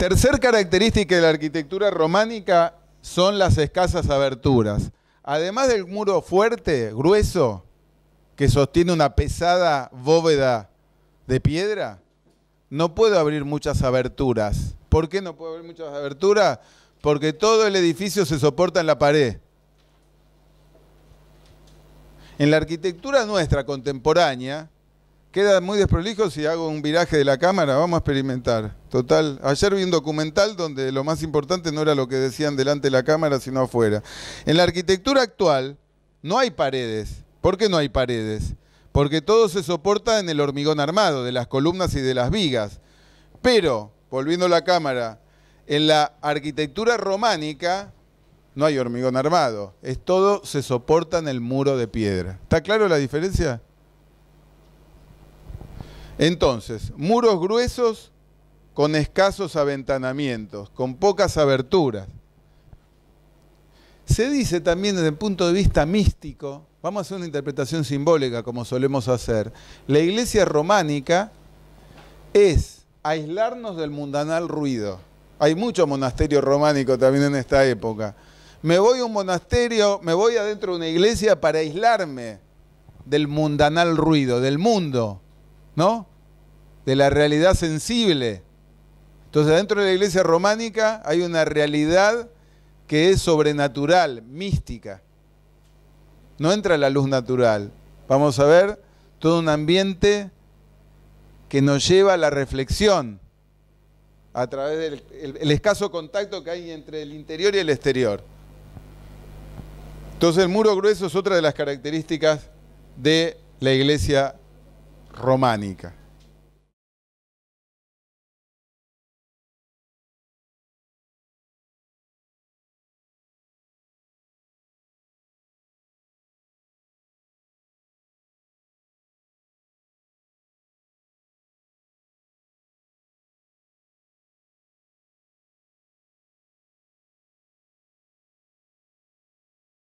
Tercer característica de la arquitectura románica son las escasas aberturas. Además del muro fuerte, grueso, que sostiene una pesada bóveda de piedra, no puedo abrir muchas aberturas. ¿Por qué no puedo abrir muchas aberturas? Porque todo el edificio se soporta en la pared. En la arquitectura nuestra contemporánea, Queda muy desprolijo si hago un viraje de la cámara, vamos a experimentar. Total, ayer vi un documental donde lo más importante no era lo que decían delante de la cámara, sino afuera. En la arquitectura actual no hay paredes. ¿Por qué no hay paredes? Porque todo se soporta en el hormigón armado, de las columnas y de las vigas. Pero, volviendo a la cámara, en la arquitectura románica no hay hormigón armado, todo se soporta en el muro de piedra. ¿Está claro la diferencia? Entonces, muros gruesos con escasos aventanamientos, con pocas aberturas. Se dice también desde el punto de vista místico, vamos a hacer una interpretación simbólica como solemos hacer, la iglesia románica es aislarnos del mundanal ruido. Hay muchos monasterios románicos también en esta época. Me voy a un monasterio, me voy adentro de una iglesia para aislarme del mundanal ruido, del mundo, ¿no? de la realidad sensible. Entonces dentro de la iglesia románica hay una realidad que es sobrenatural, mística. No entra la luz natural. Vamos a ver todo un ambiente que nos lleva a la reflexión a través del escaso contacto que hay entre el interior y el exterior. Entonces el muro grueso es otra de las características de la iglesia románica.